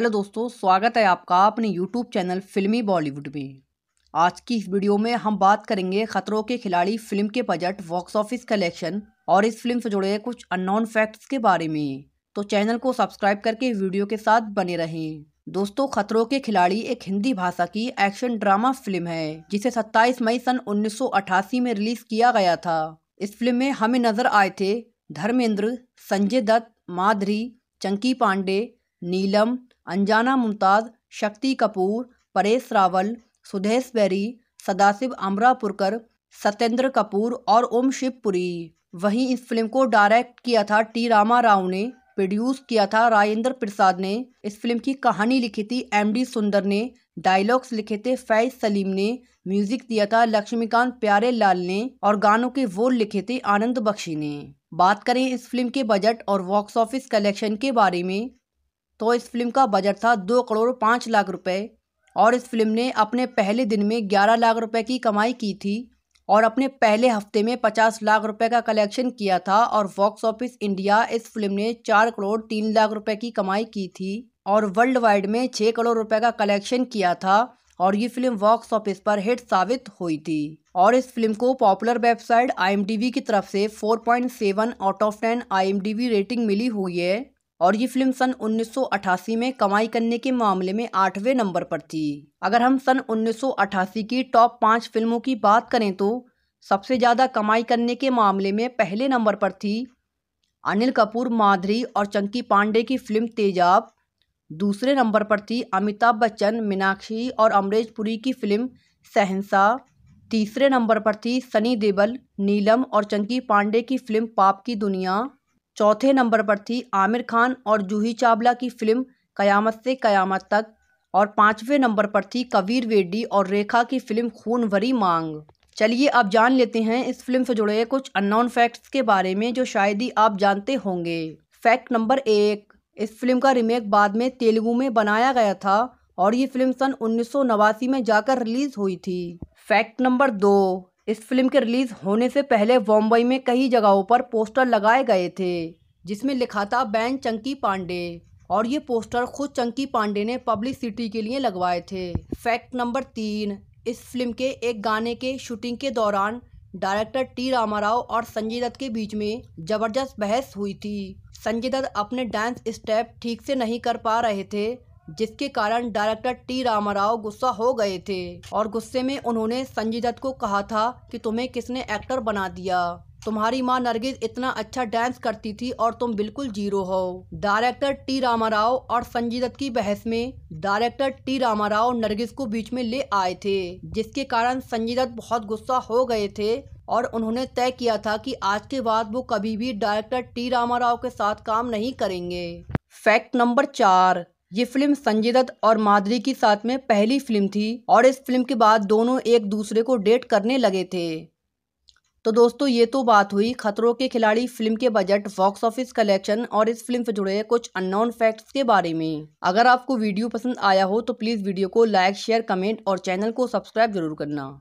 hello दोस्तों स्वागत है आपका अपने यूट्यूब चैनल फिल्मी बॉलीवुड में आज की इस वीडियो में हम बात करेंगे खतरों के खिलाड़ी फिल्म के बजट बॉक्स ऑफिस कलेक्शन और इस फिल्म से जुड़े कुछ अननोन फैक्ट्स के बारे में तो चैनल को सब्सक्राइब करके वीडियो के साथ बने रहें दोस्तों खतरों के खिलाड़ी एक हिंदी भाषा की एक्शन ड्रामा फिल्म है जिसे सत्ताईस मई सन उन्नीस में रिलीज किया गया था इस फिल्म में हमें नजर आए थे धर्मेंद्र संजय दत्त माधुरी चंकी पांडे नीलम अंजाना मुमताज़ शक्ति कपूर परेश रावल सुदेश बैरी सदाशिव अमरापुरकर सत्येंद्र कपूर और ओम शिवपुरी वहीं इस फिल्म को डायरेक्ट किया था टी रामा राव ने प्रोड्यूस किया था राजेंद्र प्रसाद ने इस फिल्म की कहानी लिखी थी एम डी सुंदर ने डायलॉग्स लिखे थे फैज सलीम ने म्यूजिक दिया था लक्ष्मीकांत प्यारे लाल ने और गानों के बोल लिखे थे आनंद बख्शी ने बात करें इस फिल्म के बजट और बॉक्स ऑफिस कलेक्शन के बारे में तो इस फिल्म का बजट था दो करोड़ पाँच लाख रुपए और इस फिल्म ने अपने पहले दिन में ग्यारह लाख रुपए की कमाई की थी और अपने पहले हफ्ते में पचास लाख रुपए का कलेक्शन किया था और बॉक्स ऑफिस इंडिया इस फिल्म ने चार करोड़ तीन लाख रुपए की कमाई की थी और वर्ल्ड वाइड में छः करोड़ रुपए का कलेक्शन किया था और ये फिल्म बॉक्स ऑफिस पर हिट साबित हुई थी और इस फिल्म को पॉपुलर वेबसाइट आई की तरफ से फोर आउट ऑफ टेन आई रेटिंग मिली हुई है और ये फिल्म सन 1988 में कमाई करने के मामले में आठवें नंबर पर थी अगर हम सन 1988 की टॉप पाँच फिल्मों की बात करें तो सबसे ज़्यादा कमाई करने के मामले में पहले नंबर पर थी अनिल कपूर माधुरी और चंकी पांडे की फिल्म तेजाब दूसरे नंबर पर थी अमिताभ बच्चन मीनाक्षी और अमरेश पुरी की फिल्म सहनसा तीसरे नंबर पर थी सनी देवल नीलम और चंकी पांडे की फिल्म पाप की दुनिया चौथे नंबर पर थी आमिर खान और जूही चावला की फिल्म कयामत से कयामत तक और पाँचवें नंबर पर थी कबीर वेड्डी और रेखा की फिल्म खून भरी मांग चलिए आप जान लेते हैं इस फिल्म से जुड़े कुछ अननोन फैक्ट्स के बारे में जो शायद ही आप जानते होंगे फैक्ट नंबर एक इस फिल्म का रिमेक बाद में तेलुगु में बनाया गया था और ये फिल्म सन उन्नीस में जाकर रिलीज हुई थी फैक्ट नंबर दो इस फिल्म के रिलीज़ होने से पहले बॉम्बई में कई जगहों पर पोस्टर लगाए गए थे जिसमें लिखा था बैन चंकी पांडे और ये पोस्टर खुद चंकी पांडे ने पब्लिसिटी के लिए लगवाए थे फैक्ट नंबर तीन इस फिल्म के एक गाने के शूटिंग के दौरान डायरेक्टर टी रामाराव और संजय दत्त के बीच में ज़बरदस्त बहस हुई थी संजय दत्त अपने डांस स्टेप ठीक से नहीं कर पा रहे थे जिसके कारण डायरेक्टर टी रामाव गुस्सा हो गए थे और गुस्से में उन्होंने संजय दत्त को कहा था कि तुम्हें किसने एक्टर बना दिया तुम्हारी माँ नरगिस इतना अच्छा डांस करती थी और तुम बिल्कुल जीरो हो डायरेक्टर टी रामाव और संजय दत्त की बहस में डायरेक्टर टी रामाव नरगिस को बीच में ले आए थे जिसके कारण संजय दत्त बहुत गुस्सा हो गए थे और उन्होंने तय किया था कि आज के बाद वो कभी भी डायरेक्टर टी रामाव के साथ काम नहीं करेंगे फैक्ट नंबर चार ये फिल्म संजय दत्त और माधुरी की साथ में पहली फिल्म थी और इस फिल्म के बाद दोनों एक दूसरे को डेट करने लगे थे तो दोस्तों ये तो बात हुई खतरों के खिलाड़ी फिल्म के बजट बॉक्स ऑफिस कलेक्शन और इस फिल्म से जुड़े कुछ अननोन फैक्ट्स के बारे में अगर आपको वीडियो पसंद आया हो तो प्लीज़ वीडियो को लाइक शेयर कमेंट और चैनल को सब्सक्राइब जरूर करना